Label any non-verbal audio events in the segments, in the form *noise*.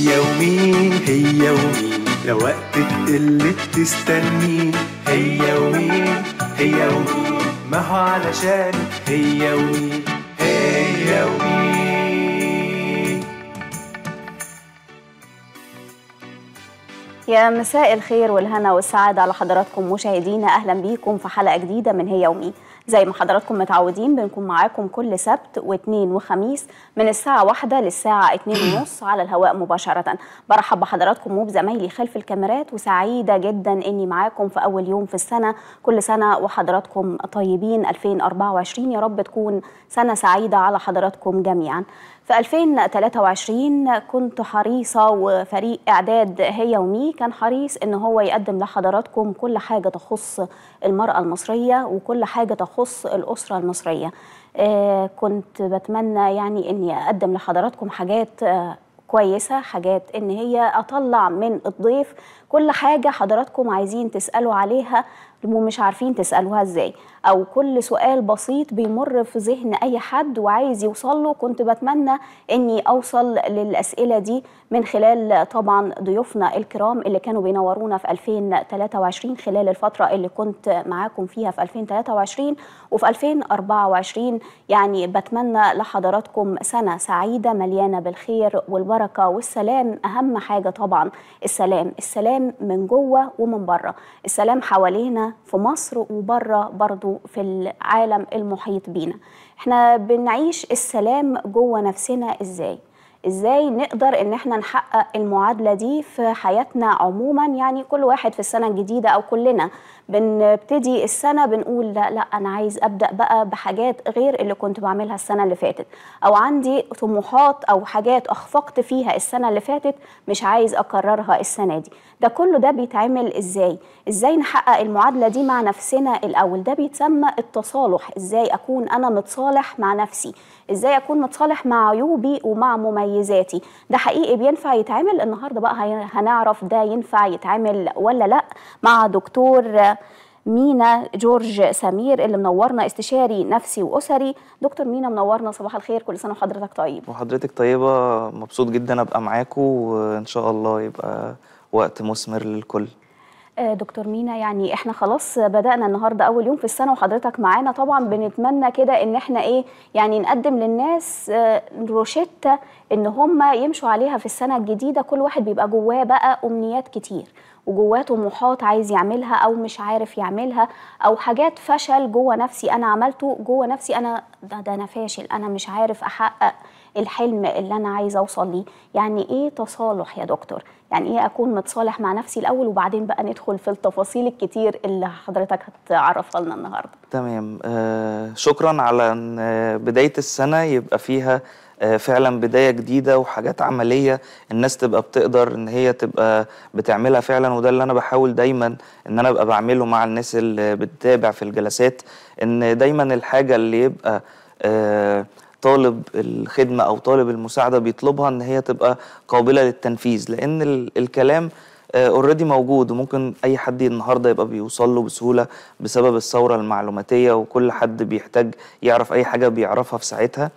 هي ومين هي ومين لو وقتك اللي بتستنيه هي ومين هي ومين ما هو علشان هي ومين هي ومين يا مساء الخير والهنا والسعادة على حضراتكم مشاهدينا أهلا بيكم في حلقة جديدة من هي ومين زي ما حضراتكم متعودين بنكون معاكم كل سبت واثنين وخميس من الساعة واحدة للساعة اتنين ونص *clears throat* على الهواء مباشرة برحب بحضراتكم وبزمايلي خلف الكاميرات وسعيدة جدا اني معاكم في اول يوم في السنة كل سنة وحضراتكم طيبين 2024 يا رب تكون سنة سعيدة على حضراتكم جميعا في 2023 كنت حريصة وفريق إعداد هي ومي كان حريص إن هو يقدم لحضراتكم كل حاجة تخص المرأة المصرية وكل حاجة تخص الأسرة المصرية آه، كنت بتمنى يعني إني أقدم لحضراتكم حاجات آه، كويسة حاجات إن هي أطلع من الضيف كل حاجة حضراتكم عايزين تسألوا عليها مش عارفين تسألوها ازاي او كل سؤال بسيط بيمر في ذهن اي حد وعايز يوصل له كنت بتمنى اني اوصل للاسئله دي من خلال طبعا ضيوفنا الكرام اللي كانوا بينورونا في 2023 خلال الفتره اللي كنت معاكم فيها في 2023 وفي 2024 يعني بتمنى لحضراتكم سنه سعيده مليانه بالخير والبركه والسلام اهم حاجه طبعا السلام السلام من جوه ومن بره السلام حوالينا في مصر وبره برضو في العالم المحيط بينا احنا بنعيش السلام جوه نفسنا ازاي ازاي نقدر ان احنا نحقق المعادله دي في حياتنا عموما يعني كل واحد في السنه الجديده او كلنا بنبتدي السنه بنقول لا لا انا عايز ابدا بقى بحاجات غير اللي كنت بعملها السنه اللي فاتت او عندي طموحات او حاجات اخفقت فيها السنه اللي فاتت مش عايز اكررها السنه دي ده كله ده بيتعمل ازاي ازاي نحقق المعادله دي مع نفسنا الاول ده بيتسمى التصالح ازاي اكون انا متصالح مع نفسي ازاي اكون متصالح مع عيوبي ومع مميزاتي ده حقيقي بينفع يتعمل النهارده بقى هنعرف ده ينفع يتعمل ولا لا مع دكتور مينا جورج سمير اللي منورنا استشاري نفسي واسري دكتور مينا منورنا صباح الخير كل سنه وحضرتك طيب وحضرتك طيبه مبسوط جدا ابقى معاكم وان شاء الله يبقى وقت مثمر للكل آه، دكتور مينا يعني احنا خلاص بدانا النهارده اول يوم في السنه وحضرتك معانا طبعا بنتمنى كده ان احنا ايه يعني نقدم للناس آه، روشته ان هم يمشوا عليها في السنه الجديده كل واحد بيبقى جواه بقى امنيات كتير وجواه طموحات عايز يعملها او مش عارف يعملها او حاجات فشل جوه نفسي انا عملته جوه نفسي انا ده, ده انا فاشل انا مش عارف احقق الحلم اللي انا عايزه اوصل ليه يعني ايه تصالح يا دكتور يعني ايه اكون متصالح مع نفسي الاول وبعدين بقى ندخل في التفاصيل الكتير اللي حضرتك هتعرفها لنا النهارده تمام آه شكرا على آه، بدايه السنه يبقى فيها آه، فعلا بداية جديدة وحاجات عملية الناس تبقى بتقدر ان هي تبقى بتعملها فعلا وده اللي انا بحاول دايما ان انا ابقى بعمله مع الناس اللي بتتابع في الجلسات ان دايما الحاجة اللي يبقى آه، طالب الخدمه او طالب المساعده بيطلبها ان هي تبقى قابله للتنفيذ لان الكلام اوريدي آه، موجود وممكن اي حد النهارده يبقى بيوصل له بسهوله بسبب الثوره المعلوماتيه وكل حد بيحتاج يعرف اي حاجه بيعرفها في ساعتها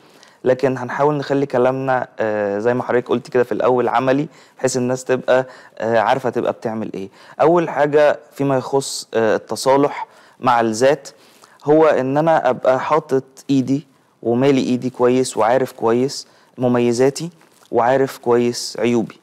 لكن هنحاول نخلي كلامنا آه، زي ما حضرتك قلت كده في الاول عملي بحيث الناس تبقى آه، عارفه تبقى بتعمل ايه اول حاجه فيما يخص التصالح مع الذات هو ان انا ابقى حاطط ايدي ومالي ايدي كويس وعارف كويس مميزاتي وعارف كويس عيوبي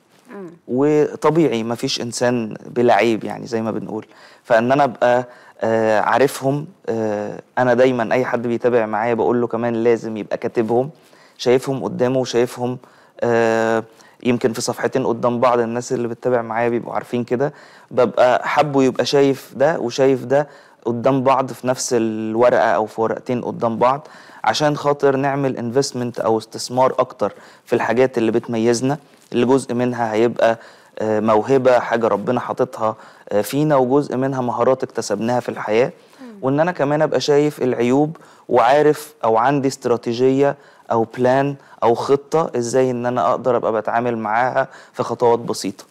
وطبيعي وطبيعي مفيش انسان بلا عيب يعني زي ما بنقول فان انا ابقى آه عارفهم آه انا دايما اي حد بيتابع معايا بقول له كمان لازم يبقى كاتبهم شايفهم قدامه وشايفهم آه يمكن في صفحتين قدام بعض الناس اللي بتتابع معايا بيبقوا عارفين كده ببقى حابه يبقى شايف ده وشايف ده قدام بعض في نفس الورقه او في ورقتين قدام بعض عشان خاطر نعمل انفستمنت او استثمار اكتر في الحاجات اللي بتميزنا اللي جزء منها هيبقى آه، موهبه حاجه ربنا حاططها آه، فينا وجزء منها مهارات اكتسبناها في الحياه وان انا كمان ابقى شايف العيوب وعارف او عندي استراتيجيه او بلان او خطه ازاي ان انا اقدر ابقى بتعامل معاها في خطوات بسيطه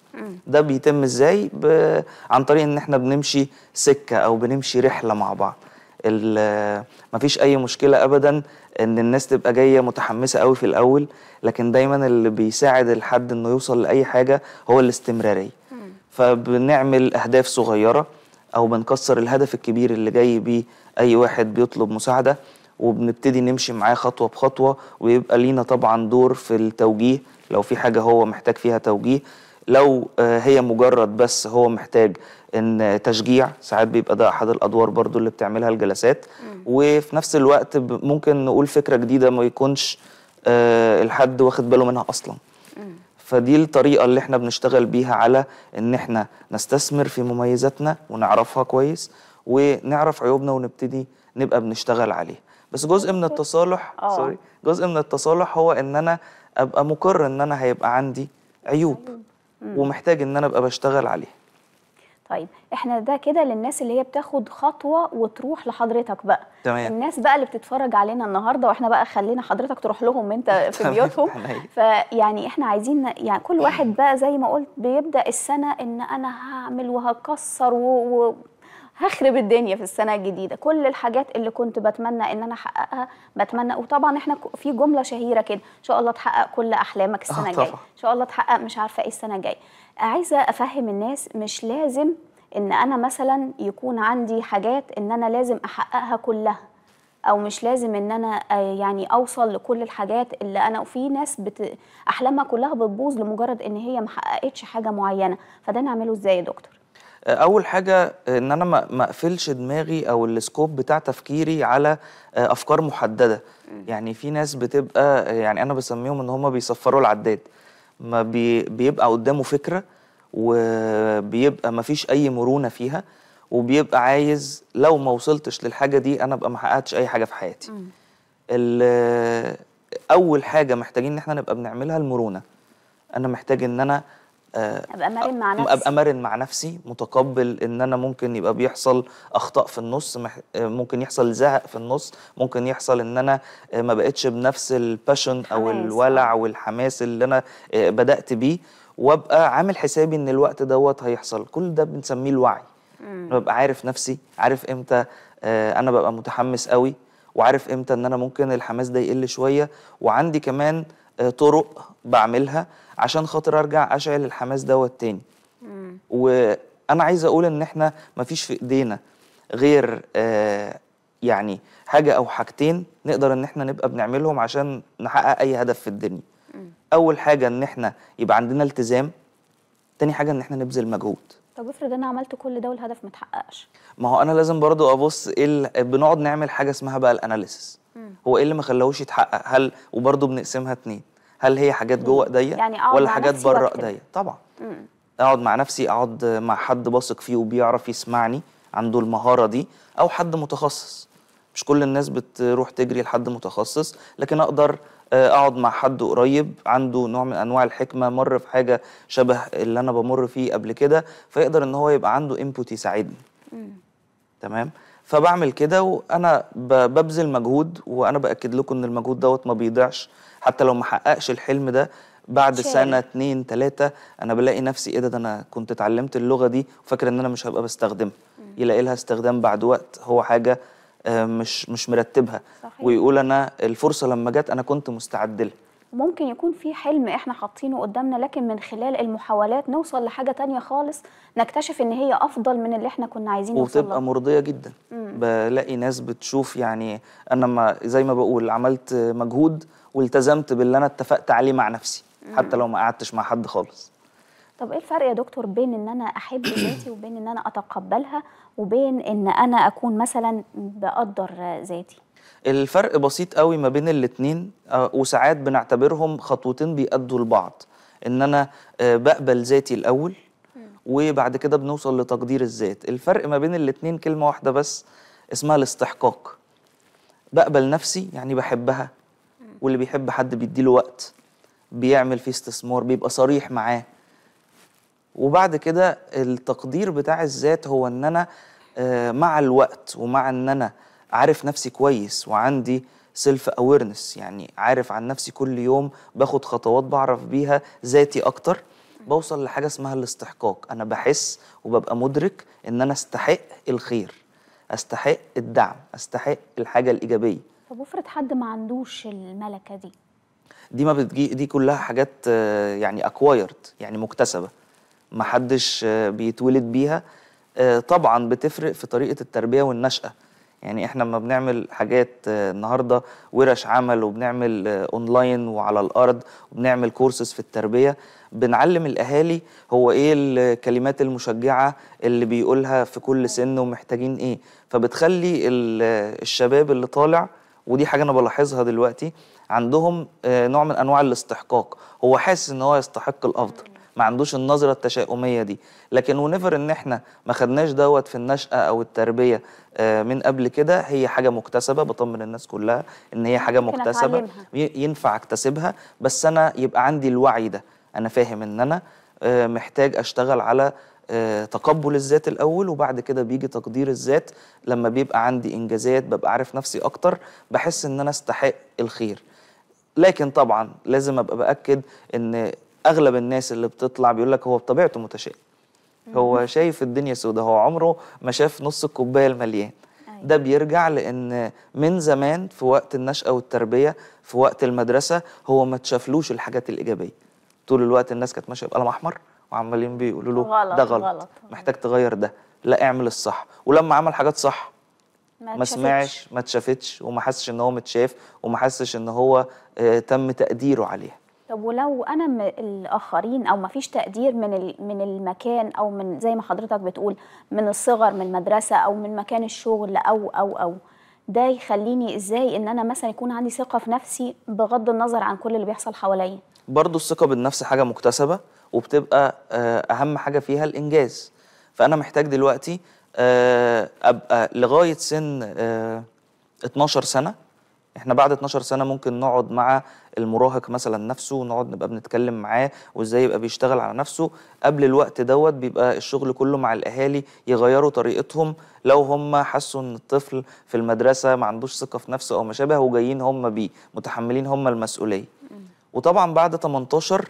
ده بيتم ازاي عن طريق ان احنا بنمشي سكه او بنمشي رحله مع بعض مفيش اي مشكله ابدا ان الناس تبقى جايه متحمسه قوي في الاول لكن دايما اللي بيساعد الحد انه يوصل لاي حاجه هو الاستمراريه فبنعمل اهداف صغيره او بنكسر الهدف الكبير اللي جاي بيه اي واحد بيطلب مساعده وبنبتدي نمشي معاه خطوه بخطوه ويبقى لينا طبعا دور في التوجيه لو في حاجه هو محتاج فيها توجيه لو آه، هي مجرد بس هو محتاج ان تشجيع ساعات بيبقى ده احد الادوار برضو اللي بتعملها الجلسات وفي نفس الوقت ممكن نقول فكره جديده ما يكونش آه، الحد واخد باله منها اصلا فدي الطريقه اللي احنا بنشتغل بيها على ان احنا نستثمر في مميزاتنا ونعرفها كويس ونعرف عيوبنا ونبتدي نبقى بنشتغل عليها بس جزء من التصالح اه. سوري جزء من التصالح هو ان انا ابقى مقر ان انا هيبقى عندي عيوب ومحتاج ان انا ابقى بشتغل عليها طيب احنا ده كده للناس اللي هي بتاخد خطوه وتروح لحضرتك بقى تمام. الناس بقى اللي بتتفرج علينا النهارده واحنا بقى خلينا حضرتك تروح لهم انت *laughs* في بيوتهم فيعني احنا عايزين يعني كل واحد *clears throat* بقى زي ما قلت بيبدا السنه ان انا هعمل وهكسر و... و... هخرب الدنيا في السنه الجديده كل الحاجات اللي كنت بتمنى ان انا احققها بتمنى وطبعا احنا في جمله شهيره كده ان شاء الله تحقق كل احلامك آه، السنه الجايه ان شاء الله تحقق مش عارفه ايه السنه الجايه عايزه افهم الناس مش لازم ان انا مثلا يكون عندي حاجات ان انا لازم احققها كلها او مش لازم ان انا آه، يعني اوصل لكل الحاجات اللي انا وفي ناس بت... احلامها كلها بتبوظ لمجرد ان هي ما حققتش حاجه معينه فده نعمله ازاي يا دكتور آه، اول حاجه آه، ان انا ما اقفلش دماغي او السكوب بتاع تفكيري على آه، افكار محدده يعني في ناس بتبقى يعني انا بسميهم ان هم بيصفروا العداد ما بي بيبقى قدامه فكره وبيبقى ما فيش اي مرونه فيها وبيبقى عايز لو ما وصلتش للحاجه دي انا ابقى ما حققتش اي حاجه في حياتي اول حاجه محتاجين ان احنا نبقى بنعملها المرونه انا محتاج ان انا آه، ابقى مرن مع نفسي ابقى مرن مع نفسي متقبل ان انا ممكن يبقى بيحصل اخطاء في النص آه، ممكن يحصل زهق في النص ممكن يحصل ان انا آه، ما بقتش بنفس الباشن او الولع والحماس اللي انا بدات بيه وابقى عامل حسابي ان الوقت دوت هيحصل كل ده بنسميه الوعي ببقى عارف نفسي عارف امتى انا ببقى متحمس قوي وعارف امتى ان انا ممكن الحماس ده يقل شويه وعندي كمان طرق بعملها عشان خاطر ارجع اشعل الحماس دوت تاني وانا عايز اقول ان احنا مفيش في ايدينا غير آه، يعني حاجه او حاجتين نقدر ان احنا نبقى بنعملهم عشان نحقق اي هدف في الدنيا اول حاجه ان احنا يبقى عندنا التزام تاني حاجه ان احنا نبذل مجهود طب افرض انا عملت كل ده والهدف ما اتحققش ما هو انا لازم برضو ابص ايه بنقعد نعمل حاجه اسمها بقى الاناليسس هو ايه اللي ما خلاهوش يتحقق هل وبرضه بنقسمها اتنين هل هي حاجات جوه ايديا يعني ولا حاجات بره ايديا طبعا مم. اقعد مع نفسي اقعد مع حد بثق فيه وبيعرف يسمعني عنده المهاره دي او حد متخصص مش كل الناس بتروح تجري لحد متخصص لكن اقدر آه، اقعد مع حد قريب عنده نوع من انواع الحكمه مر في حاجه شبه اللي انا بمر فيه قبل كده فيقدر ان هو يبقى عنده انبوت يساعدني تمام فبعمل كده وانا ببذل مجهود وانا باكد لكم ان المجهود دوت ما بيضيعش حتى لو ما حققش الحلم ده بعد شيء. سنه اتنين تلاته انا بلاقي نفسي ايه ده, ده انا كنت اتعلمت اللغه دي وفاكر ان انا مش هبقى بستخدمها يلاقي لها استخدام بعد وقت هو حاجه آه، مش مش مرتبها صحيح. ويقول انا الفرصه لما جت انا كنت مستعد لها وممكن يكون في حلم احنا حاطينه قدامنا لكن من خلال المحاولات نوصل لحاجه تانية خالص نكتشف ان هي افضل من اللي احنا كنا عايزين نوصل وتبقى مرضيه جدا مم. بلاقي ناس بتشوف يعني انا ما زي ما بقول عملت مجهود والتزمت باللي انا اتفقت عليه مع نفسي مم. حتى لو ما قعدتش مع حد خالص طب ايه الفرق يا دكتور بين ان انا احب *coughs* ذاتي وبين ان انا اتقبلها وبين ان انا اكون مثلا بقدر ذاتي الفرق بسيط قوي ما بين الاتنين آه، وساعات بنعتبرهم خطوتين بيأدوا لبعض ان انا آه، بقبل ذاتي الاول وبعد كده بنوصل لتقدير الذات الفرق ما بين الاتنين كلمة واحدة بس اسمها الاستحقاق بقبل نفسي يعني بحبها واللي بيحب حد بيديله وقت بيعمل فيه استثمار بيبقى صريح معاه وبعد كده التقدير بتاع الذات هو ان انا آه، مع الوقت ومع ان انا عارف نفسي كويس وعندي سيلف اويرنس يعني عارف عن نفسي كل يوم باخد خطوات بعرف بيها ذاتي اكتر بوصل لحاجه اسمها الاستحقاق انا بحس وببقى مدرك ان انا استحق الخير استحق الدعم استحق الحاجه الايجابيه طب افرض حد ما عندوش الملكه دي دي ما بتجي دي كلها حاجات آه، يعني اكوايرد يعني مكتسبه ما حدش آه، بيتولد بيها آه، طبعا بتفرق في طريقه التربيه والنشاه يعني احنا لما بنعمل حاجات آه، النهارده ورش عمل وبنعمل اونلاين آه، وعلى الارض وبنعمل كورسز في التربيه بنعلم الاهالي هو ايه الكلمات المشجعه اللي بيقولها في كل سن ومحتاجين ايه فبتخلي آه، الشباب اللي طالع ودي حاجه انا بلاحظها دلوقتي عندهم نوع من انواع الاستحقاق هو حاسس ان هو يستحق الافضل ما عندوش النظره التشاؤميه دي لكن ونيفر ان احنا ما خدناش دوت في النشاه او التربيه آه، من قبل كده هي حاجه مكتسبه بطمن الناس كلها ان هي حاجه مكتسبه ينفع اكتسبها بس انا يبقى عندي الوعي ده انا فاهم ان انا آه، محتاج اشتغل على آه، تقبل الذات الاول وبعد كده بيجي تقدير الذات لما بيبقى عندي انجازات ببقى عارف نفسي اكتر بحس ان انا استحق الخير لكن طبعا لازم ابقى باكد ان اغلب الناس اللي بتطلع بيقول لك هو بطبيعته متشائم هو شايف الدنيا سودة هو عمره ما شاف نص الكوبايه المليان أيوة. ده بيرجع لان من زمان في وقت النشأة والتربية في وقت المدرسة هو ما تشافلوش الحاجات الإيجابية طول الوقت الناس كانت ماشية بقلم أحمر وعمالين بيقولوا له غلط ده غلط, غلط محتاج تغير ده لا اعمل الصح ولما عمل حاجات صح ما, ما سمعش ما اتشافتش وما حسش ان هو متشاف وما حسش ان هو آه، تم تقديره عليها طب ولو انا م... الاخرين او ما فيش تقدير من ال... من المكان او من زي ما حضرتك بتقول من الصغر من المدرسه او من مكان الشغل او او او ده يخليني ازاي ان انا مثلا يكون عندي ثقه في نفسي بغض النظر عن كل اللي بيحصل حواليا برضه الثقه بالنفس حاجه مكتسبه وبتبقى آه، اهم حاجه فيها الانجاز فانا محتاج دلوقتي آه، ابقى لغايه سن 12 آه، سنه احنا بعد 12 سنه ممكن نقعد مع المراهق مثلا نفسه ونقعد نبقى بنتكلم معاه وازاي يبقى بيشتغل على نفسه قبل الوقت دوت بيبقى الشغل كله مع الاهالي يغيروا طريقتهم لو هم حسوا ان الطفل في المدرسه ما عندوش ثقه في نفسه او ما شابه وجايين هم بيه متحملين هم المسؤوليه وطبعا بعد 18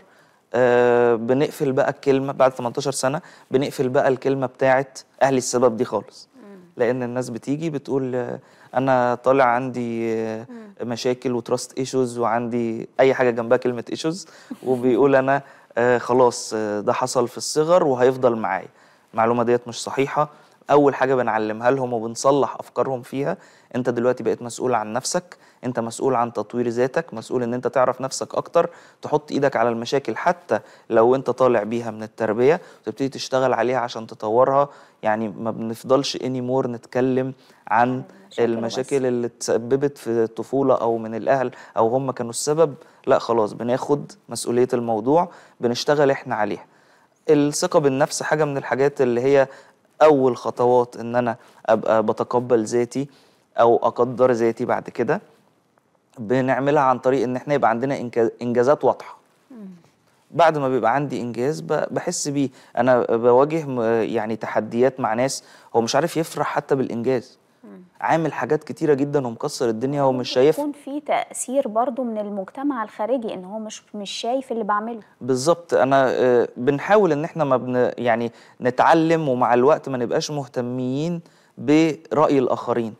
آه بنقفل بقى الكلمه بعد 18 سنه بنقفل بقى الكلمه بتاعت اهلي السبب دي خالص لان الناس بتيجي بتقول انا طالع عندي مشاكل وتراست ايشوز وعندي اي حاجه جنبها كلمه ايشوز وبيقول انا آه، خلاص آه، ده حصل في الصغر وهيفضل معايا المعلومه ديت مش صحيحه اول حاجه بنعلمها لهم وبنصلح افكارهم فيها انت دلوقتي بقيت مسؤول عن نفسك انت مسؤول عن تطوير ذاتك مسؤول ان انت تعرف نفسك اكتر تحط ايدك على المشاكل حتى لو انت طالع بيها من التربيه وتبتدي تشتغل عليها عشان تطورها يعني ما بنفضلش اني مور نتكلم عن المشاكل اللي تسببت في الطفوله او من الاهل او هم كانوا السبب لا خلاص بناخد مسؤوليه الموضوع بنشتغل احنا عليها الثقه بالنفس حاجه من الحاجات اللي هي اول خطوات ان انا ابقى بتقبل ذاتي او اقدر ذاتي بعد كده بنعملها عن طريق ان احنا يبقى عندنا انجازات واضحه بعد ما بيبقى عندي انجاز بحس بيه انا بواجه يعني تحديات مع ناس هو مش عارف يفرح حتى بالانجاز عامل حاجات كتيره جدا ومكسر الدنيا ومش شايفها يكون في تاثير برضو من المجتمع الخارجي ان هو مش مش شايف اللي بعمله بالظبط انا آه، بنحاول ان احنا ما بن يعني نتعلم ومع الوقت ما نبقاش مهتمين براي الاخرين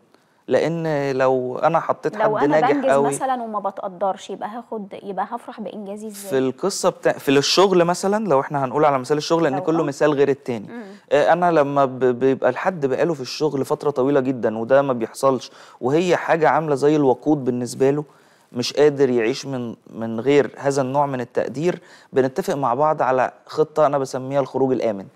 لان لو انا حطيت لو حد أنا ناجح قوي مثلا وما بتقدرش يبقى هاخد يبقى هفرح بانجازي ازاي في القصه بتاع في الشغل مثلا لو احنا هنقول على مثال الشغل لان كله آه. مثال غير التاني مم. آه، انا لما بيبقى الحد بقاله في الشغل فتره طويله جدا وده ما بيحصلش وهي حاجه عامله زي الوقود بالنسبه له مش قادر يعيش من من غير هذا النوع من التقدير بنتفق مع بعض على خطه انا بسميها الخروج الامن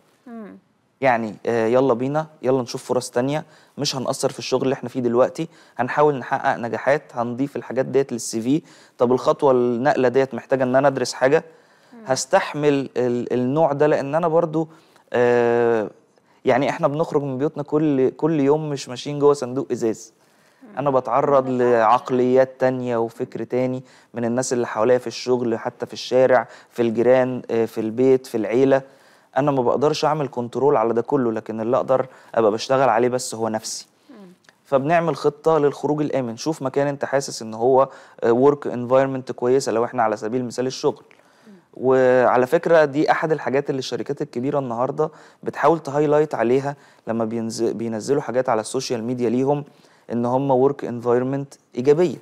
يعني آه، يلا بينا يلا نشوف فرص تانية مش هنأثر في الشغل اللي احنا فيه دلوقتي هنحاول نحقق نجاحات هنضيف الحاجات ديت للسي في طب الخطوة النقلة ديت محتاجة ان انا ادرس حاجة هستحمل النوع ده لان انا برضو آه، يعني احنا بنخرج من بيوتنا كل كل يوم مش ماشيين جوه صندوق ازاز انا بتعرض لعقليات تانية وفكر تاني من الناس اللي حواليا في الشغل حتى في الشارع في الجيران آه، في البيت في العيله انا ما بقدرش اعمل كنترول على ده كله لكن اللي اقدر ابقى بشتغل عليه بس هو نفسي فبنعمل خطه للخروج الامن شوف مكان انت حاسس ان هو ورك انفايرمنت كويسه لو احنا على سبيل المثال الشغل وعلى فكره دي احد الحاجات اللي الشركات الكبيره النهارده بتحاول تهايلايت عليها لما بينزلوا حاجات على السوشيال ميديا ليهم ان هم ورك انفايرمنت ايجابيه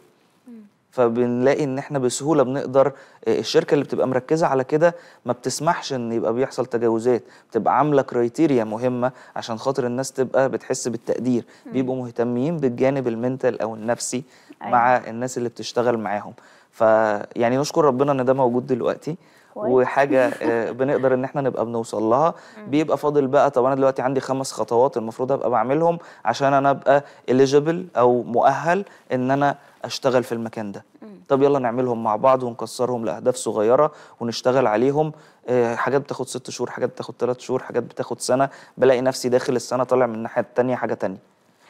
فبنلاقي ان احنا بسهوله بنقدر آه، الشركه اللي بتبقى مركزه على كده ما بتسمحش ان يبقى بيحصل تجاوزات بتبقى عامله كرايتيريا مهمه عشان خاطر الناس تبقى بتحس بالتقدير م. بيبقوا مهتمين بالجانب المنتال او النفسي أيوة. مع الناس اللي بتشتغل معاهم فيعني نشكر ربنا ان ده موجود دلوقتي وحاجه آه، بنقدر ان احنا نبقى بنوصل لها بيبقى فاضل بقى طب انا دلوقتي عندي خمس خطوات المفروض ابقى بعملهم عشان انا ابقى اليجيبل او مؤهل ان انا اشتغل في المكان ده طب يلا نعملهم مع بعض ونكسرهم لاهداف صغيره ونشتغل عليهم آه، حاجات بتاخد ست شهور حاجات بتاخد ثلاث شهور حاجات بتاخد سنه بلاقي نفسي داخل السنه طالع من الناحيه الثانيه حاجه ثانيه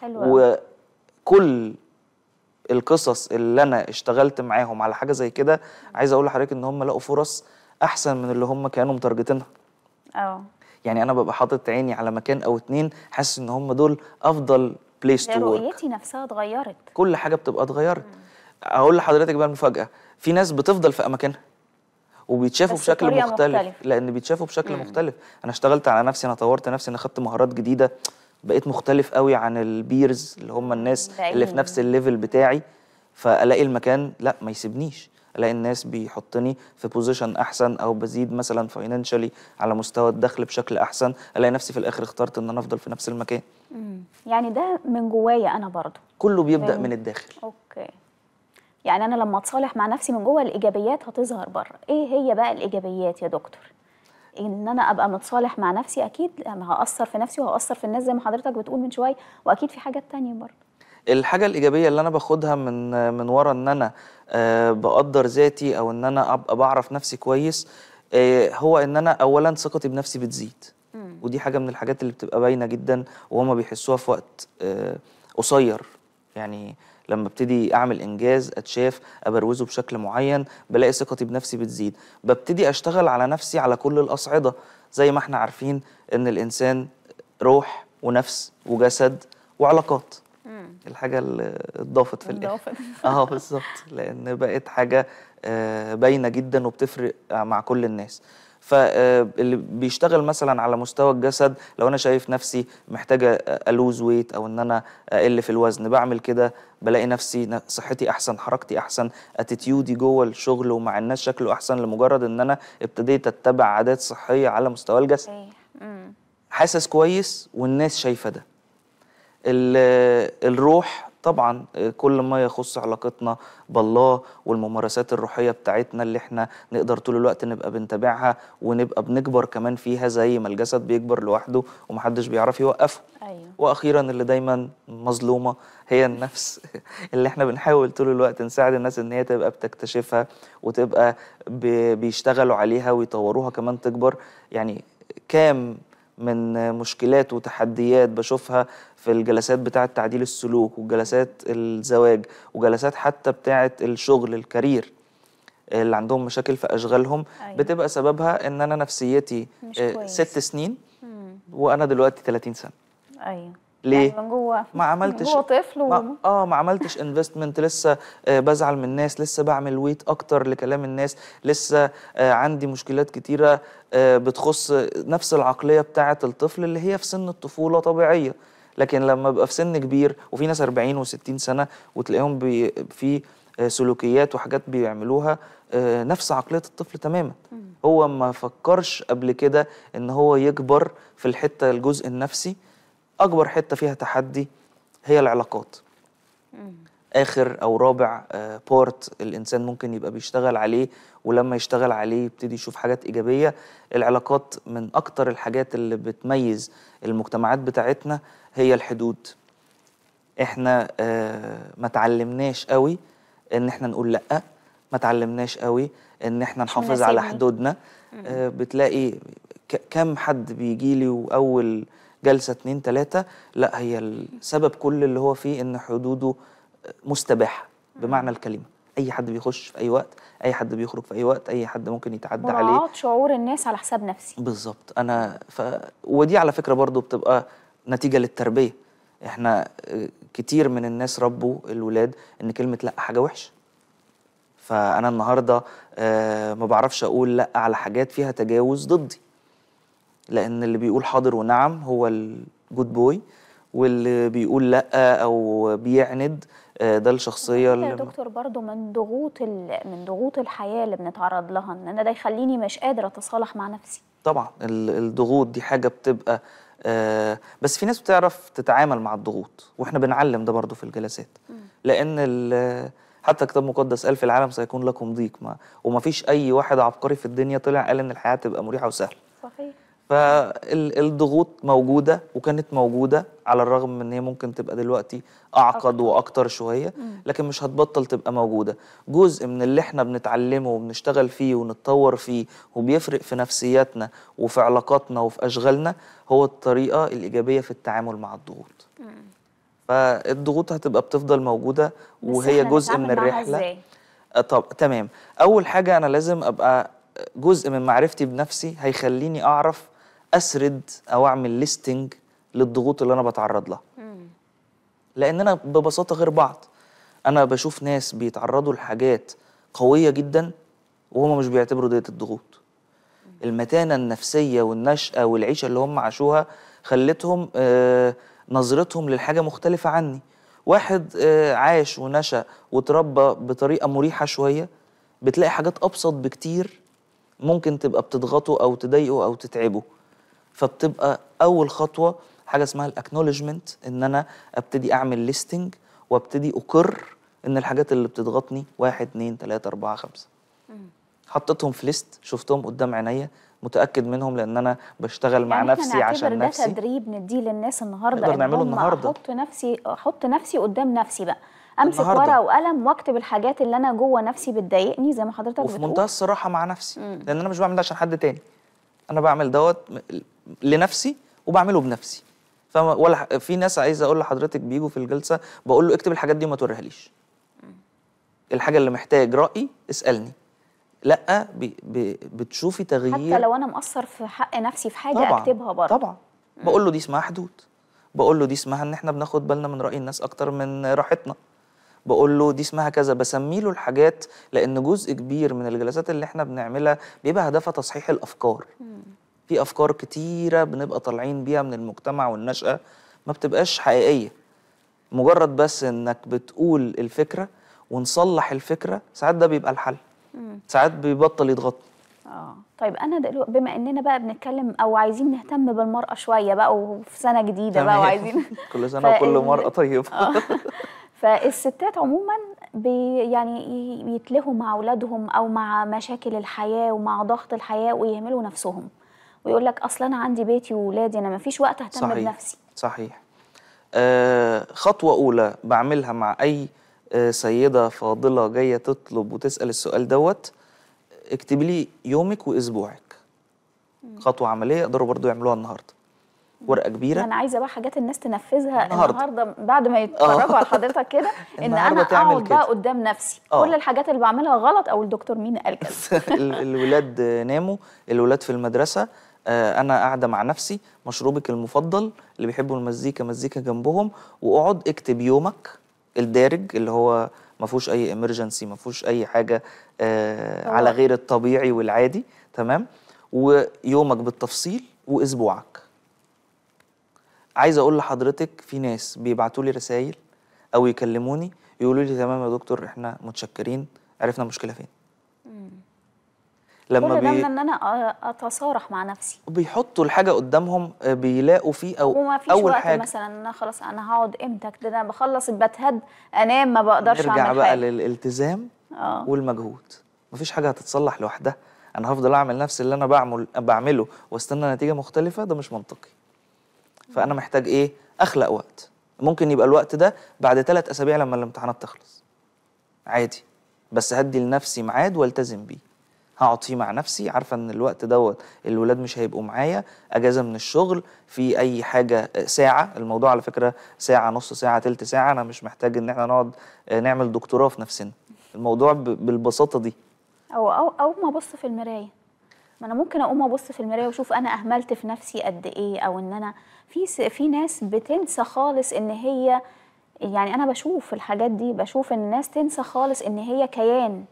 حلوة. وكل القصص اللي انا اشتغلت معاهم على حاجه زي كده عايز اقول لحضرتك ان هم لقوا فرص احسن من اللي هم كانوا متارجتينها اه يعني انا ببقى حاطط عيني على مكان او اتنين حاسس ان هم دول افضل بليس تو رؤيتي نفسها اتغيرت كل حاجه بتبقى اتغيرت اقول لحضرتك بقى المفاجاه في ناس بتفضل في اماكنها وبيتشافوا بشكل مختلف, مختلف لان بيتشافوا بشكل مم. مختلف انا اشتغلت على نفسي انا طورت نفسي انا خدت مهارات جديده بقيت مختلف قوي عن البيرز اللي هم الناس اللي في نفس الليفل بتاعي فالاقي المكان لا ما يسيبنيش الاقي الناس بيحطني في بوزيشن احسن او بزيد مثلا فاينانشالي على مستوى الدخل بشكل احسن الاقي نفسي في الاخر اخترت ان انا افضل في نفس المكان يعني ده من جوايا انا برضه كله بيبدا من الداخل اوكي يعني انا لما اتصالح مع نفسي من جوه الايجابيات هتظهر بره ايه هي بقى الايجابيات يا دكتور ان انا ابقى متصالح مع نفسي اكيد هاثر في نفسي وهاثر في الناس زي ما حضرتك بتقول من شويه واكيد في حاجات تانية برضه الحاجه الايجابيه اللي انا باخدها من من ورا ان انا آه، بقدر ذاتي او ان انا ابقى بعرف نفسي كويس آه، هو ان انا اولا ثقتي بنفسي بتزيد ودي حاجه من الحاجات اللي بتبقى باينه جدا وهما بيحسوها في وقت آه، قصير يعني لما ابتدي اعمل انجاز اتشاف ابروزه بشكل معين بلاقي ثقتي بنفسي بتزيد ببتدي اشتغل على نفسي على كل الاصعده زي ما احنا عارفين ان الانسان روح ونفس وجسد وعلاقات الحاجه اللي اتضافت في الاخر *laughs* اه بالظبط لان بقت حاجه آه، باينه جدا وبتفرق مع كل الناس فاللي آه، بيشتغل مثلا على مستوى الجسد لو انا شايف نفسي محتاجه آه، الوز ويت او ان انا اقل في الوزن بعمل كده بلاقي نفسي صحتي احسن حركتي احسن اتيتيودي جوه الشغل ومع الناس شكله احسن لمجرد ان انا ابتديت اتبع عادات صحيه على مستوى الجسد حاسس كويس والناس شايفه ده الروح طبعا كل ما يخص علاقتنا بالله والممارسات الروحية بتاعتنا اللي احنا نقدر طول الوقت نبقى بنتابعها ونبقى بنكبر كمان فيها زي ما الجسد بيكبر لوحده ومحدش بيعرف يوقفه أيوة. وأخيرا اللي دايما مظلومة هي النفس *laughs* اللي احنا بنحاول طول الوقت نساعد الناس ان هي تبقى بتكتشفها وتبقى بيشتغلوا عليها ويطوروها كمان تكبر يعني كام من مشكلات وتحديات بشوفها في الجلسات بتاعة تعديل السلوك وجلسات الزواج وجلسات حتى بتاعة الشغل الكارير اللي عندهم مشاكل في أشغالهم أيوة. بتبقى سببها إن أنا نفسيتي مش آه، كويس. ست سنين وأنا دلوقتي 30 سنة أيوة ليه؟ يعني من جوه ما عملتش جوه طفل و... ما... اه ما عملتش انفستمنت لسه آه، بزعل من الناس لسه بعمل ويت اكتر لكلام الناس لسه آه، عندي مشكلات كتيره بتخص نفس العقليه بتاعه الطفل اللي هي في سن الطفوله طبيعيه لكن لما ببقى في سن كبير وفي ناس 40 و60 سنه وتلاقيهم في سلوكيات وحاجات بيعملوها آه، نفس عقليه الطفل تماما هو ما فكرش قبل كده ان هو يكبر في الحته الجزء النفسي اكبر حته فيها تحدي هي العلاقات اخر او رابع بورت آه، الانسان ممكن يبقى بيشتغل عليه ولما يشتغل عليه يبتدي يشوف حاجات ايجابيه العلاقات من اكتر الحاجات اللي بتميز المجتمعات بتاعتنا هي الحدود احنا آه، ما تعلمناش قوي ان احنا نقول لا ما تعلمناش قوي ان احنا نحافظ على حدودنا آه، بتلاقي كم حد بيجي لي واول جلسه اتنين تلاته لا هي السبب كل اللي هو فيه ان حدوده مستباحه بمعنى الكلمه اي حد بيخش في اي وقت اي حد بيخرج في اي وقت اي حد ممكن يتعدى عليه مراعاه شعور الناس على حساب نفسي بالظبط انا ف... ودي على فكره برضو بتبقى نتيجه للتربيه احنا آه، كتير من الناس ربوا الولاد ان كلمه لا حاجه وحشه فانا النهارده آه، ما بعرفش اقول لا على حاجات فيها تجاوز ضدي لان اللي بيقول حاضر ونعم هو الجود بوي واللي بيقول لا او بيعند آه، ده الشخصيه اللي يا دكتور برضو من ضغوط من ضغوط الحياه اللي بنتعرض لها ان انا ده يخليني مش قادر اتصالح مع نفسي طبعا الضغوط دي حاجه بتبقى آه، بس في ناس بتعرف تتعامل مع الضغوط واحنا بنعلم ده برضو في الجلسات لان حتى الكتاب المقدس قال في العالم سيكون لكم ضيق ما وما فيش اي واحد عبقري في الدنيا طلع قال ان الحياه تبقى مريحه وسهله صحيح فالضغوط موجوده وكانت موجوده على الرغم من ان هي ممكن تبقى دلوقتي اعقد واكتر شويه لكن مش هتبطل تبقى موجوده جزء من اللي احنا بنتعلمه وبنشتغل فيه ونتطور فيه وبيفرق في نفسياتنا وفي علاقاتنا وفي اشغالنا هو الطريقه الايجابيه في التعامل مع الضغوط فالضغوط هتبقى بتفضل موجوده وهي جزء من الرحله طب تمام اول حاجه انا لازم ابقى جزء من معرفتي بنفسي هيخليني اعرف اسرد او اعمل ليستنج للضغوط اللي انا بتعرض لها لاننا ببساطه غير بعض انا بشوف ناس بيتعرضوا لحاجات قويه جدا وهما مش بيعتبروا ديت الضغوط المتانه النفسيه والنشأه والعيشه اللي هم عاشوها خلتهم آه، نظرتهم للحاجه مختلفه عني واحد آه، عاش ونشأ وتربى بطريقه مريحه شويه بتلاقي حاجات ابسط بكتير ممكن تبقى بتضغطه او تضايقه او تتعبه فبتبقى اول خطوه حاجه اسمها الاكنولجمنت ان انا ابتدي اعمل ليستنج وابتدي اقر ان الحاجات اللي بتضغطني واحد اتنين تلاته اربعه خمسه حطيتهم في ليست شفتهم قدام عينيا متاكد منهم لان انا بشتغل مع يعني نفسي عشان ده نفسي ده تدريب نديه للناس النهارده نقدر نعمله النهارده احط نفسي احط نفسي قدام نفسي بقى امسك ورقه وقلم واكتب الحاجات اللي انا جوه نفسي بتضايقني زي ما حضرتك بتقول وفي منتهى الصراحه مع نفسي مم. لان انا مش بعمل ده عشان حد تاني انا بعمل دوت لنفسي وبعمله بنفسي فما ولا في ناس عايز اقول لحضرتك بيجوا في الجلسه بقول له اكتب الحاجات دي وما توريهاليش الحاجه اللي محتاج راي اسالني لا بي بي بتشوفي تغيير حتى لو انا مقصر في حق نفسي في حاجه طبعًا اكتبها برضه طبعا بقول له دي اسمها حدود بقول له دي اسمها ان احنا بناخد بالنا من راي الناس اكتر من راحتنا بقول له دي اسمها كذا بسمي له الحاجات لان جزء كبير من الجلسات اللي احنا بنعملها بيبقى هدفها تصحيح الافكار في افكار كتيره بنبقى طالعين بيها من المجتمع والنشاه ما بتبقاش حقيقيه مجرد بس انك بتقول الفكره ونصلح الفكره ساعات ده بيبقى الحل ساعات بيبطل يضغطني اه طيب انا دلوقتي بما اننا بقى بنتكلم او عايزين نهتم بالمراه شويه بقى وفي سنه جديده بقى وعايزين *laughs* كل سنه وكل مراه طيبه آه. *laughs* فالستات عموما بي يعني يتلهوا مع اولادهم او مع مشاكل الحياه ومع ضغط الحياه ويهملوا نفسهم ويقول لك اصل انا عندي بيتي واولادي انا ما فيش وقت اهتم صحيح. بنفسي صحيح آه خطوه اولى بعملها مع اي آه، سيده فاضله جايه تطلب وتسال السؤال دوت اكتبي لي يومك واسبوعك خطوه عمليه يقدروا برضو يعملوها النهارده ورقه كبيره انا عايزه بقى حاجات الناس تنفذها النهارده, النهاردة بعد ما يتفرجوا على *laughs* آه. حضرتك كده ان انا اقعد بقى قدام نفسي أوه. كل الحاجات اللي بعملها غلط او الدكتور مين قال كده *laughs* الولاد ناموا الولاد في المدرسه آه، انا قاعده مع نفسي مشروبك المفضل اللي بيحبوا المزيكا مزيكا جنبهم واقعد اكتب يومك الدارج اللي هو ما فيهوش اي امرجنسي ما فيهوش اي حاجه آه على غير الطبيعي والعادي تمام ويومك بالتفصيل واسبوعك عايز اقول لحضرتك في ناس بيبعتوا لي رسائل او يكلموني يقولوا لي تمام يا دكتور احنا متشكرين عرفنا المشكله فين لما كل بي... ان انا اتصارح مع نفسي بيحطوا الحاجه قدامهم آه، بيلاقوا فيه او وما فيش اول وقت حاجه مثلا انا خلاص انا هقعد امتى كده انا بخلص بتهد انام ما بقدرش اعمل حاجه ارجع بقى للالتزام آه. والمجهود مفيش حاجه هتتصلح لوحدها انا هفضل اعمل نفس اللي انا بعمل بعمله واستنى نتيجه مختلفه ده مش منطقي فانا محتاج ايه اخلق وقت ممكن يبقى الوقت ده بعد ثلاث اسابيع لما الامتحانات تخلص عادي بس هدي لنفسي ميعاد والتزم بيه هقعد فيه مع نفسي عارفه ان الوقت دوت الولاد مش هيبقوا معايا اجازه من الشغل في اي حاجه ساعه الموضوع على فكره ساعه نص ساعه تلت ساعه انا مش محتاج ان احنا نقعد آه، نعمل دكتوراه في نفسنا الموضوع بالبساطه دي او او او ما ابص في المرايه ما انا ممكن اقوم ابص في المرايه واشوف انا اهملت في نفسي قد ايه او ان انا في في ناس بتنسى خالص ان هي يعني انا بشوف الحاجات دي بشوف ان الناس تنسى خالص ان هي كيان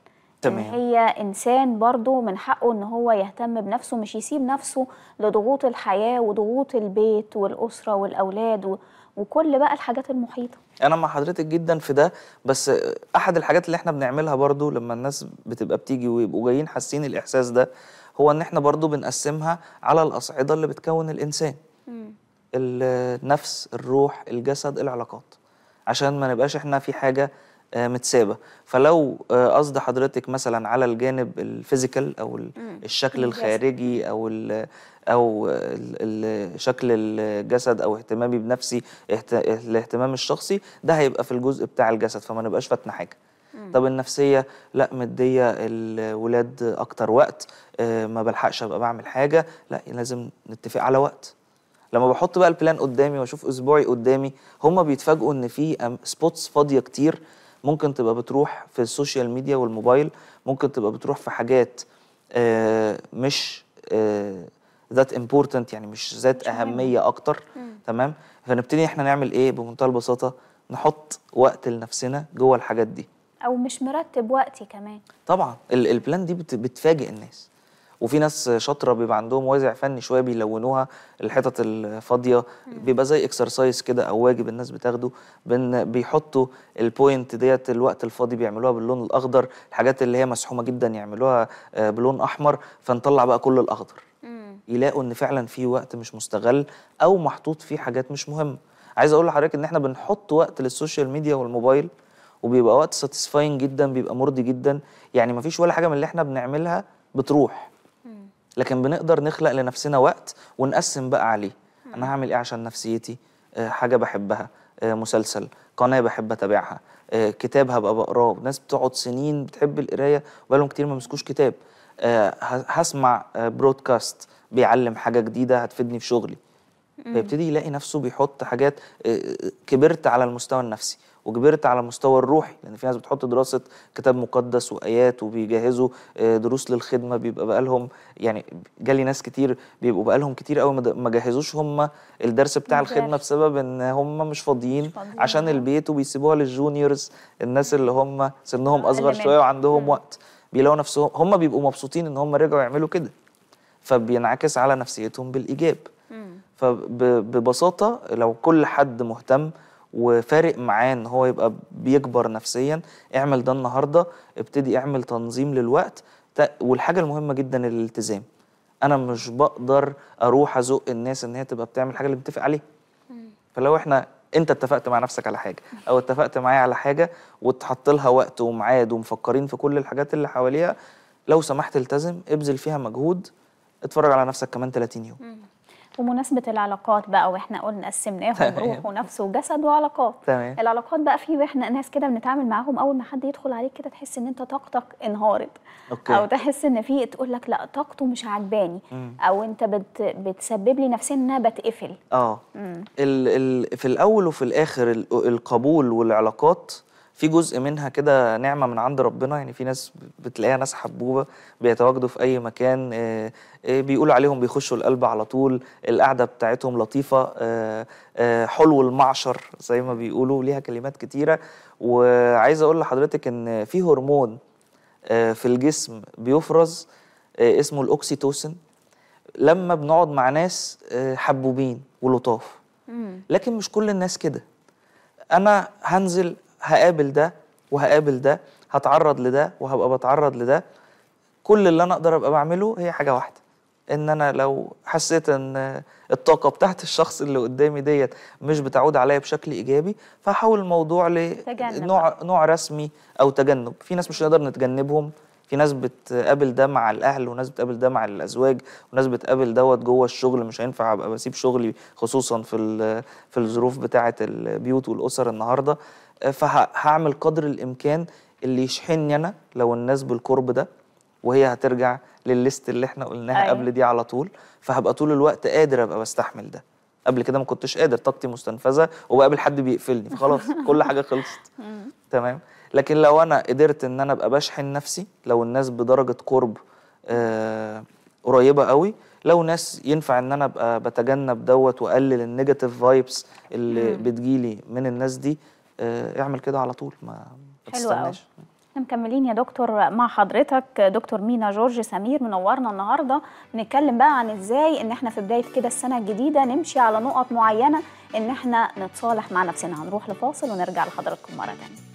تمام. ان هي انسان برضه من حقه ان هو يهتم بنفسه مش يسيب نفسه لضغوط الحياه وضغوط البيت والاسره والاولاد و... وكل بقى الحاجات المحيطه انا مع حضرتك جدا في ده بس احد الحاجات اللي احنا بنعملها برضو لما الناس بتبقى بتيجي ويبقوا جايين حاسين الاحساس ده هو ان احنا برضو بنقسمها على الاصعده اللي بتكون الانسان مم. النفس الروح الجسد العلاقات عشان ما نبقاش احنا في حاجه آه، متسابه فلو آه، قصد حضرتك مثلا على الجانب الفيزيكال او الشكل الخارجي او او شكل الجسد او اهتمامي بنفسي الاهتمام الشخصي ده هيبقى في الجزء بتاع الجسد فما نبقاش فاتنا حاجه طب النفسيه لا مديه الولاد اكتر وقت آه، ما بلحقش ابقى بعمل حاجه لا لازم نتفق على وقت لما بحط بقى البلان قدامي واشوف اسبوعي قدامي هم بيتفاجئوا ان في سبوتس فاضيه كتير ممكن تبقى بتروح في السوشيال ميديا والموبايل ممكن تبقى بتروح في حاجات آه، مش ذات آه، امبورتنت يعني مش ذات اهميه اكتر تمام فنبتدي احنا نعمل ايه بمنتهى البساطه نحط وقت لنفسنا جوه الحاجات دي او مش مرتب وقتي كمان طبعا البلان دي بتفاجئ الناس وفي ناس شاطره بيبقى عندهم وازع فني شويه بيلونوها الحتت الفاضيه بيبقى زي اكسرسايز كده او واجب الناس بتاخده بيحطوا البوينت ديت الوقت الفاضي بيعملوها باللون الاخضر الحاجات اللي هي مسحومه جدا يعملوها آه، بلون احمر فنطلع بقى كل الاخضر يلاقوا ان فعلا في وقت مش مستغل او محطوط فيه حاجات مش مهمه عايز اقول لحضرتك ان احنا بنحط وقت للسوشيال ميديا والموبايل وبيبقى وقت ساتيسفاين جدا بيبقى مرضي جدا يعني مفيش ولا حاجه من اللي احنا بنعملها بتروح لكن بنقدر نخلق لنفسنا وقت ونقسم بقى عليه انا هعمل ايه عشان نفسيتي آه، حاجه بحبها آه، مسلسل قناه بحب اتابعها آه، كتاب هبقى بقراه ناس بتقعد سنين بتحب القرايه بقالهم كتير ما مسكوش كتاب هسمع برودكاست بيعلم حاجه جديده هتفيدني في شغلي فيبتدي يلاقي نفسه بيحط حاجات كبرت على المستوى النفسي وكبرت على المستوى الروحي لان في ناس بتحط دراسه كتاب مقدس وايات وبيجهزوا آه، دروس للخدمه بيبقى بقى لهم يعني جالي ناس كتير بيبقوا بقى لهم كتير قوي ما جهزوش هم الدرس بتاع الخدمه بسبب ان هم مش فاضيين عشان آه. البيت وبيسيبوها للجونيورز الناس اللي هم سنهم آه، اصغر شويه وعندهم وقت بيلاقوا نفسهم هم بيبقوا مبسوطين ان هم رجعوا يعملوا كده فبينعكس على نفسيتهم بالايجاب فببساطه لو كل حد مهتم وفارق معاه ان هو يبقى بيكبر نفسيا اعمل ده النهارده ابتدي اعمل تنظيم للوقت والحاجه المهمه جدا الالتزام انا مش بقدر اروح ازق الناس ان هي تبقى بتعمل حاجه اللي بتفق عليها فلو احنا انت اتفقت مع نفسك على حاجه او اتفقت معايا على حاجه واتحط لها وقت وميعاد ومفكرين في كل الحاجات اللي حواليها لو سمحت التزم ابذل فيها مجهود اتفرج على نفسك كمان 30 يوم بمناسبة العلاقات بقى واحنا قلنا قسمناهم روح ونفس وجسد وعلاقات تمام العلاقات بقى في احنا ناس كده بنتعامل معاهم اول ما حد يدخل عليك كده تحس ان انت طاقتك انهارت أوكي. او تحس ان في تقول لك لا طاقته مش عجباني او انت بت بتسبب لي نفسيا ان انا بتقفل اه ال ال في الاول وفي الاخر القبول والعلاقات في جزء منها كده نعمه من عند ربنا يعني في ناس بتلاقيها ناس حبوبه بيتواجدوا في اي مكان آه، آه، بيقولوا عليهم بيخشوا القلب على طول القعده بتاعتهم لطيفه آه، حلو المعشر زي ما بيقولوا ليها كلمات كتيره وعايز اقول لحضرتك ان في هرمون في الجسم بيفرز اسمه الاوكسيتوسن لما بنقعد مع ناس حبوبين ولطاف لكن مش كل الناس كده انا هنزل هقابل ده وهقابل ده هتعرض لده وهبقى بتعرض لده كل اللي انا اقدر ابقى بعمله هي حاجه واحده ان انا لو حسيت ان الطاقه بتاعت الشخص اللي قدامي ديت مش بتعود عليا بشكل ايجابي فحول الموضوع لنوع نوع رسمي او تجنب في ناس مش نقدر نتجنبهم في ناس بتقابل ده مع الاهل وناس بتقابل ده مع الازواج وناس بتقابل دوت جوه الشغل مش هينفع ابقى بسيب شغلي خصوصا في في الظروف بتاعه البيوت والاسر النهارده فهعمل قدر الامكان اللي يشحنني انا لو الناس بالقرب ده وهي هترجع للليست اللي احنا قلناها أيه. قبل دي على طول فهبقى طول الوقت قادر ابقى بستحمل ده قبل كده ما كنتش قادر طاقتي مستنفذه وبقابل حد بيقفلني فخلاص *laughs* كل حاجه خلصت تمام لكن لو انا قدرت ان انا ابقى بشحن نفسي لو الناس بدرجه قرب آه قريبه قوي لو ناس ينفع ان انا ابقى بتجنب دوت واقلل النيجاتيف فايبس اللي بتجيلي من الناس دي آه، اعمل كده على طول ما, تستناش احنا مكملين يا دكتور مع حضرتك دكتور مينا جورج سمير منورنا النهارده نتكلم بقى عن ازاي ان احنا في بدايه كده السنه الجديده نمشي على نقط معينه ان احنا نتصالح مع نفسنا هنروح لفاصل ونرجع لحضراتكم مره ثانيه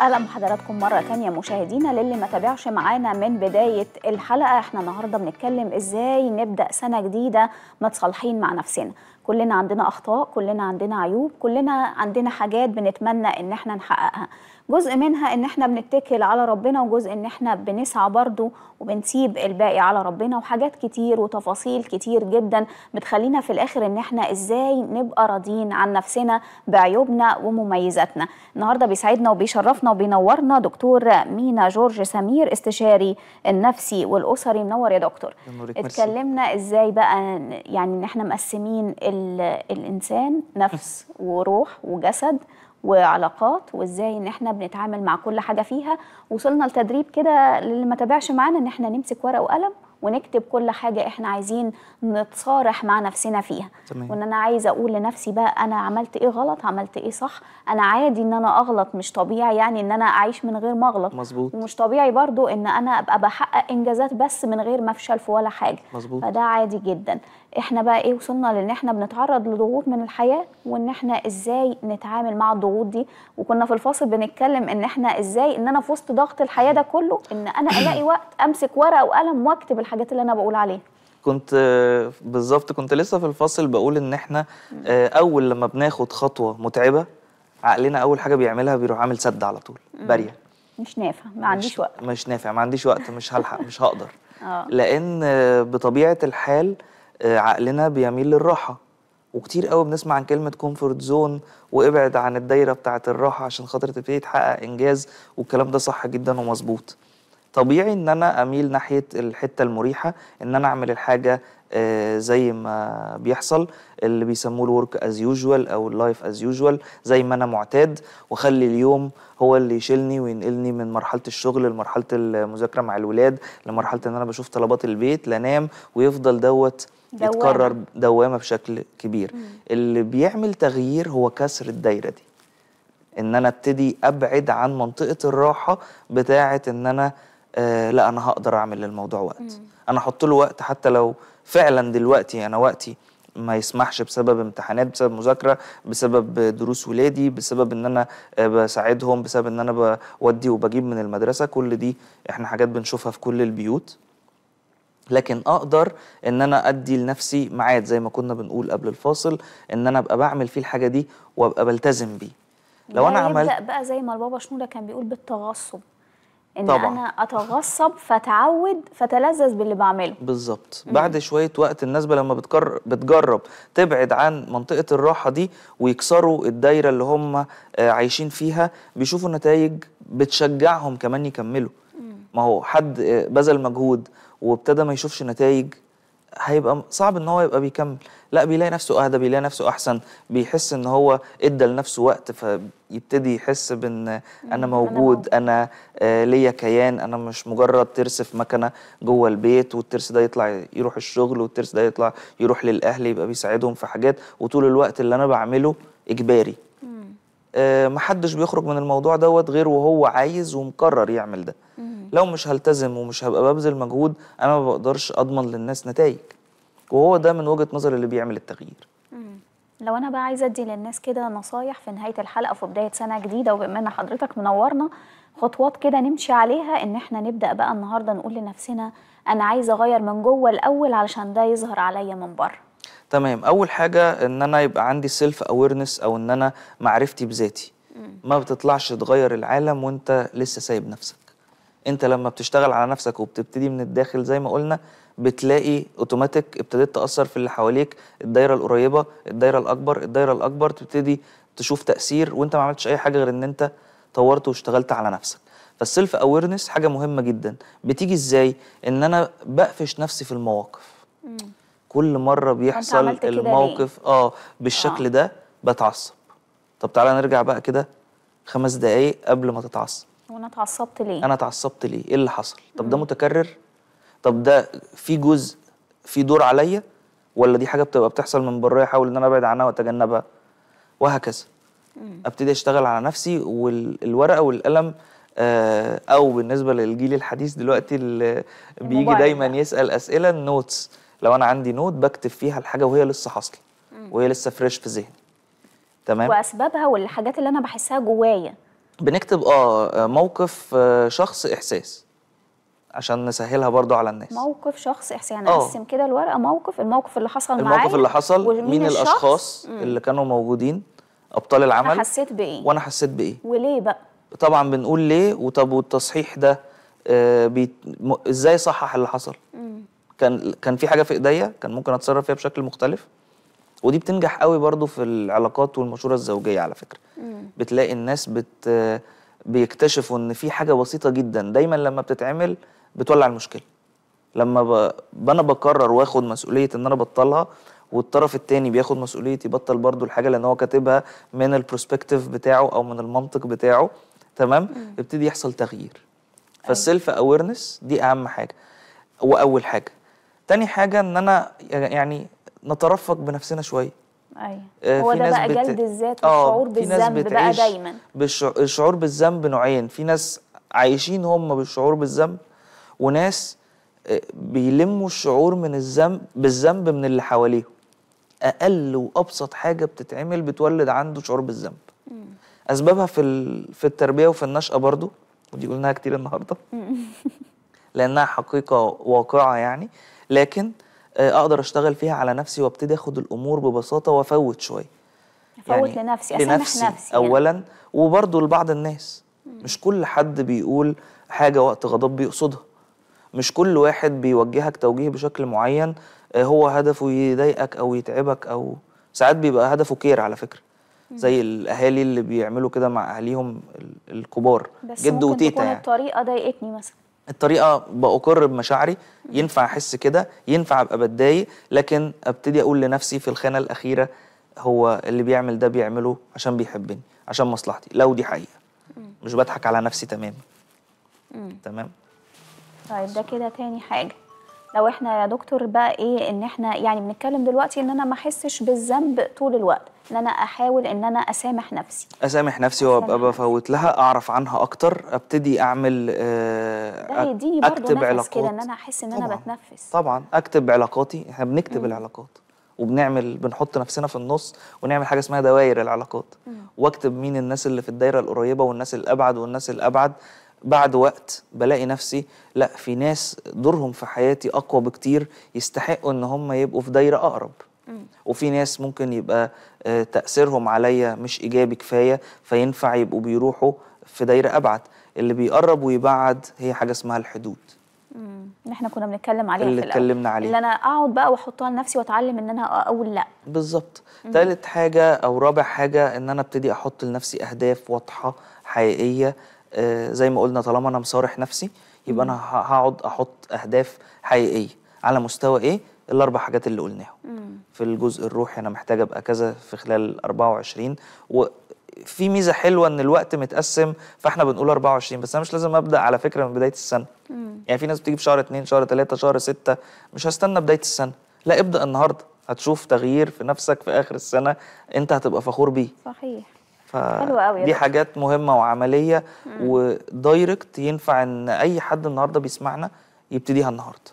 اهلا بحضراتكم مره تانية مشاهدينا للي ما تابعش معانا من بدايه الحلقه احنا النهارده بنتكلم ازاي نبدا سنه جديده متصالحين مع نفسنا كلنا عندنا اخطاء كلنا عندنا عيوب كلنا عندنا حاجات بنتمنى ان احنا نحققها جزء منها ان احنا بنتكل على ربنا وجزء ان احنا بنسعى برضه وبنسيب الباقي على ربنا وحاجات كتير وتفاصيل كتير جدا بتخلينا في الاخر ان احنا ازاي نبقى راضيين عن نفسنا بعيوبنا ومميزاتنا النهارده بيسعدنا وبيشرفنا وبينورنا دكتور مينا جورج سمير استشاري النفسي والاسري منور يا دكتور اتكلمنا ازاي بقى يعني ان احنا مقسمين الانسان نفس *laughs* وروح وجسد وعلاقات وازاي ان احنا بنتعامل مع كل حاجه فيها وصلنا لتدريب كده للي ما تابعش معانا ان احنا نمسك ورقه وقلم ونكتب كل حاجه احنا عايزين نتصارح مع نفسنا فيها تمام. وان انا عايزه اقول لنفسي بقى انا عملت ايه غلط عملت ايه صح انا عادي ان انا اغلط مش طبيعي يعني ان انا اعيش من غير ما اغلط مظبوط ومش طبيعي برضو ان انا ابقى بحقق انجازات بس من غير ما افشل في ولا حاجه مظبوط فده عادي جدا احنا بقى ايه وصلنا لان احنا بنتعرض لضغوط من الحياه وان احنا ازاي نتعامل مع الضغوط دي وكنا في الفاصل بنتكلم ان احنا ازاي ان انا في وسط ضغط الحياه ده كله ان انا الاقي *coughs* وقت امسك ورقه وقلم واكتب الحاجات اللي انا بقول عليها كنت بالظبط كنت لسه في الفاصل بقول ان احنا آه، اول لما بناخد خطوه متعبه عقلنا اول حاجه بيعملها بيروح عامل سد على طول باريه مش نافع ما عنديش وقت مش نافع ما عنديش وقت مش هلحق مش هقدر *laughs* آه. لان آه، بطبيعه الحال آه، عقلنا بيميل للراحه وكتير قوي بنسمع عن كلمه كومفورت زون وابعد عن الدايره بتاعه الراحه عشان خاطر تبتدي تحقق انجاز والكلام ده صح جدا ومظبوط طبيعي ان انا اميل ناحيه الحته المريحه ان انا اعمل الحاجه آه، زي ما بيحصل اللي بيسموه الورك از يوجوال او اللايف از يوجوال زي ما انا معتاد واخلي اليوم هو اللي يشيلني وينقلني من مرحله الشغل لمرحله المذاكره مع الولاد لمرحله ان انا بشوف طلبات البيت لانام ويفضل دوت يتكرر دوامه بشكل كبير مم. اللي بيعمل تغيير هو كسر الدايره دي ان انا ابتدي ابعد عن منطقه الراحه بتاعه ان انا آه لا انا هقدر اعمل للموضوع وقت مم. انا احط له وقت حتى لو فعلا دلوقتي يعني انا وقتي ما يسمحش بسبب امتحانات بسبب مذاكره بسبب دروس ولادي بسبب ان انا آه، بساعدهم بسبب ان انا بودي وبجيب من المدرسه كل دي احنا حاجات بنشوفها في كل البيوت لكن اقدر ان انا ادي لنفسي ميعاد زي ما كنا بنقول قبل الفاصل ان انا ابقى بعمل فيه الحاجه دي وابقى بلتزم بيه لو انا عملت بقى زي ما البابا شنوده كان بيقول بالتغصب ان طبعًا. انا اتغصب فتعود فتلذذ باللي بعمله بالظبط بعد شويه وقت الناس لما بتكر... بتجرب تبعد عن منطقه الراحه دي ويكسروا الدايره اللي هم آه، عايشين فيها بيشوفوا نتائج بتشجعهم كمان يكملوا ما هو حد آه، بذل مجهود وابتدى ما يشوفش نتائج هيبقى صعب ان هو يبقى بيكمل لا بيلاقي نفسه اهدى بيلاقي نفسه احسن بيحس ان هو ادى لنفسه وقت فيبتدي يحس بان انا موجود انا آه، ليا كيان انا مش مجرد ترس في مكنه جوه البيت والترس ده يطلع يروح الشغل والترس ده يطلع يروح للاهل يبقى بيساعدهم في حاجات وطول الوقت اللي انا بعمله اجباري محدش آه، بيخرج من الموضوع دوت غير وهو عايز ومقرر يعمل ده لو مش هلتزم ومش هبقى ببذل مجهود انا ما بقدرش اضمن للناس نتائج وهو ده من وجهه نظري اللي بيعمل التغيير لو انا بقى عايزه ادي للناس كده نصايح في نهايه الحلقه في بدايه سنه جديده وبما ان حضرتك منورنا خطوات كده نمشي عليها ان احنا نبدا بقى النهارده نقول لنفسنا انا عايزه اغير من جوه الاول علشان ده يظهر عليا من بره تمام اول حاجه ان انا يبقى عندي سيلف اويرنس او ان انا معرفتي بذاتي ما بتطلعش تغير العالم وانت لسه سايب نفسك انت لما بتشتغل على نفسك وبتبتدي من الداخل زي ما قلنا بتلاقي اوتوماتيك ابتديت تاثر في اللي حواليك الدايره القريبه الدايره الاكبر الدايره الاكبر تبتدي تشوف تاثير وانت ما عملتش اي حاجه غير ان انت طورت واشتغلت على نفسك فالسيلف اويرنس حاجه مهمه جدا بتيجي ازاي ان انا بقفش نفسي في المواقف كل مره بيحصل الموقف اه بالشكل آه. ده بتعصب طب تعالى نرجع بقى كده خمس دقايق قبل ما تتعصب وانا اتعصبت ليه انا اتعصبت ليه ايه اللي حصل طب ده متكرر طب ده في جزء في دور عليا ولا دي حاجه بتبقى بتحصل من بره احاول ان انا ابعد عنها واتجنبها وهكذا ابتدي اشتغل على نفسي والورقه والقلم آه، او بالنسبه للجيل الحديث دلوقتي اللي بيجي دايما يسال اسئله النوتس لو انا عندي نوت بكتب فيها الحاجه وهي لسه حاصله وهي لسه فريش في ذهني تمام واسبابها والحاجات اللي انا بحسها جوايا بنكتب اه, آه، موقف آه، شخص احساس عشان نسهلها برضو على الناس موقف شخص احساس يعني اقسم آه. كده الورقه موقف الموقف اللي حصل معايا الموقف معاي اللي حصل مين الاشخاص مم. اللي كانوا موجودين ابطال العمل انا حسيت بايه وانا حسيت بايه وليه بقى طبعا بنقول ليه وطب والتصحيح ده ازاي صحح اللي حصل مم. كان كان في حاجه في ايديا كان ممكن اتصرف فيها بشكل مختلف ودي بتنجح قوي برضو في العلاقات والمشوره الزوجيه على فكره مم. بتلاقي الناس بت بيكتشفوا ان في حاجه بسيطه جدا دايما لما بتتعمل بتولع المشكله لما ب... انا بكرر واخد مسؤوليه ان انا بطلها والطرف التاني بياخد مسؤوليه يبطل برضو الحاجه لان هو كاتبها من البروسبكتيف بتاعه او من المنطق بتاعه تمام يبتدي يحصل تغيير أيوة. فالسيلف اويرنس دي اهم حاجه واول حاجه تاني حاجه ان انا يعني نترفق بنفسنا شويه ايوه آه هو ده بقى بت... جلد الذات آه، والشعور بالذنب بقى دايما الشعور بالذنب نوعين في ناس عايشين هم بالشعور بالذنب وناس آه، بيلموا الشعور من الذنب بالذنب من اللي حواليهم اقل وابسط حاجه بتتعمل بتولد عنده شعور بالذنب اسبابها في ال... في التربيه وفي النشاه برضو ودي قلناها كتير النهارده لانها حقيقه واقعه يعني لكن آه، اقدر اشتغل فيها على نفسي وابتدي اخد الامور ببساطه وافوت شويه افوت يعني لنفسي اسامح نفسي يعني. اولا يعني. وبرضه لبعض الناس مش كل حد بيقول حاجه وقت غضب بيقصدها مش كل واحد بيوجهك توجيه بشكل معين آه، هو هدفه يضايقك او يتعبك او ساعات بيبقى هدفه كير على فكره زي الاهالي اللي بيعملوا كده مع اهاليهم الكبار جد وتيتا يعني بس الطريقه ضايقتني مثلا الطريقه باقر بمشاعري ينفع احس كده ينفع ابقى بتضايق لكن ابتدي اقول لنفسي في الخانه الاخيره هو اللي بيعمل ده بيعمله عشان بيحبني عشان مصلحتي لو دي حقيقه مش بضحك على نفسي تماما تمام طيب ده كده تاني حاجه لو احنا يا دكتور بقى ايه ان احنا يعني بنتكلم دلوقتي ان انا ما احسش بالذنب طول الوقت ان انا احاول ان انا اسامح نفسي اسامح نفسي وابقى بفوت لها اعرف عنها اكتر ابتدي اعمل آه اكتب علاقات كده ان انا احس ان طبعًا. انا بتنفس طبعا اكتب علاقاتي احنا بنكتب م. العلاقات وبنعمل بنحط نفسنا في النص ونعمل حاجه اسمها دوائر العلاقات م. واكتب مين الناس اللي في الدايره القريبه والناس الابعد والناس الابعد بعد وقت بلاقي نفسي لا في ناس دورهم في حياتي اقوى بكتير يستحقوا ان هم يبقوا في دايره اقرب وفي ناس ممكن يبقى آه، تاثيرهم عليا مش ايجابي كفايه فينفع يبقوا بيروحوا في دايره ابعد اللي بيقرب ويبعد هي حاجه اسمها الحدود اللي احنا كنا بنتكلم عليها اللي اتكلمنا عليه اللي انا اقعد بقى واحطها لنفسي واتعلم ان انا اقول لا بالظبط ثالث حاجه او رابع حاجه ان انا ابتدي احط لنفسي اهداف واضحه حقيقيه آه، زي ما قلنا طالما انا مصارح نفسي يبقى انا هقعد احط اهداف حقيقيه على مستوى ايه الاربع حاجات اللي قلناهم في الجزء الروحي انا محتاجه ابقى كذا في خلال 24 وفي ميزه حلوه ان الوقت متقسم فاحنا بنقول 24 بس انا مش لازم ابدا على فكره من بدايه السنه يعني في ناس بتيجي في شهر 2 شهر 3 شهر 6 مش هستنى بدايه السنه لا ابدا النهارده هتشوف تغيير في نفسك في اخر السنه انت هتبقى فخور بيه صحيح فدي حاجات مهمه وعمليه ودايركت ينفع ان اي حد النهارده بيسمعنا يبتديها النهارده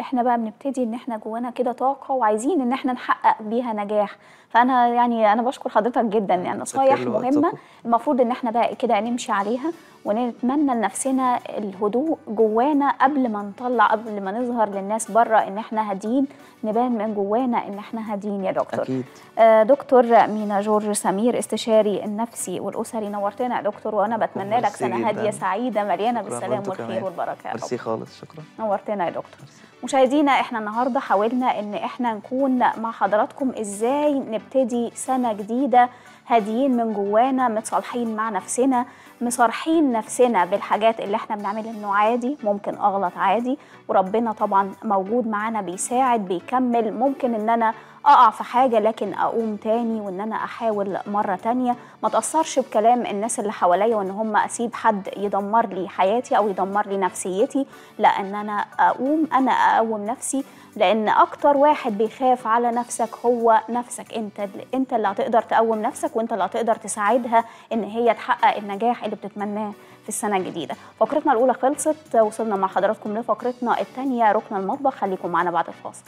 احنا بقى بنبتدي ان احنا جوانا كده طاقه وعايزين ان احنا نحقق بيها نجاح فانا يعني انا بشكر حضرتك جدا يعني نصايح مهمه المفروض ان احنا بقى كده نمشي عليها ونتمنى لنفسنا الهدوء جوانا قبل ما نطلع قبل ما نظهر للناس بره ان احنا هادين نبان من جوانا ان احنا هادين يا دكتور أكيد. آه دكتور مينا جورج سمير استشاري النفسي والاسري نورتنا يا دكتور وانا بتمنى لك سنه هاديه سعيده مليانه بالسلام والخير والبركه يا ميرسي خالص شكرا نورتنا يا دكتور مشاهدينا احنا النهارده حاولنا ان احنا نكون مع حضراتكم ازاي نبتدي سنة جديدة هاديين من جوانا متصالحين مع نفسنا مصارحين نفسنا بالحاجات اللي احنا بنعمل انه عادي ممكن اغلط عادي وربنا طبعا موجود معانا بيساعد بيكمل ممكن ان انا اقع في حاجه لكن اقوم تاني وان انا احاول مره تانيه ما تاثرش بكلام الناس اللي حواليا وان هم اسيب حد يدمر لي حياتي او يدمر لي نفسيتي لا ان انا اقوم انا اقوم نفسي لان اكتر واحد بيخاف على نفسك هو نفسك انت انت اللي هتقدر تقوم نفسك وانت اللي هتقدر تساعدها ان هي تحقق النجاح اللي بتتمناه في السنه الجديده فقرتنا الاولى خلصت وصلنا مع حضراتكم لفقرتنا الثانيه ركن المطبخ خليكم معنا بعد الفاصل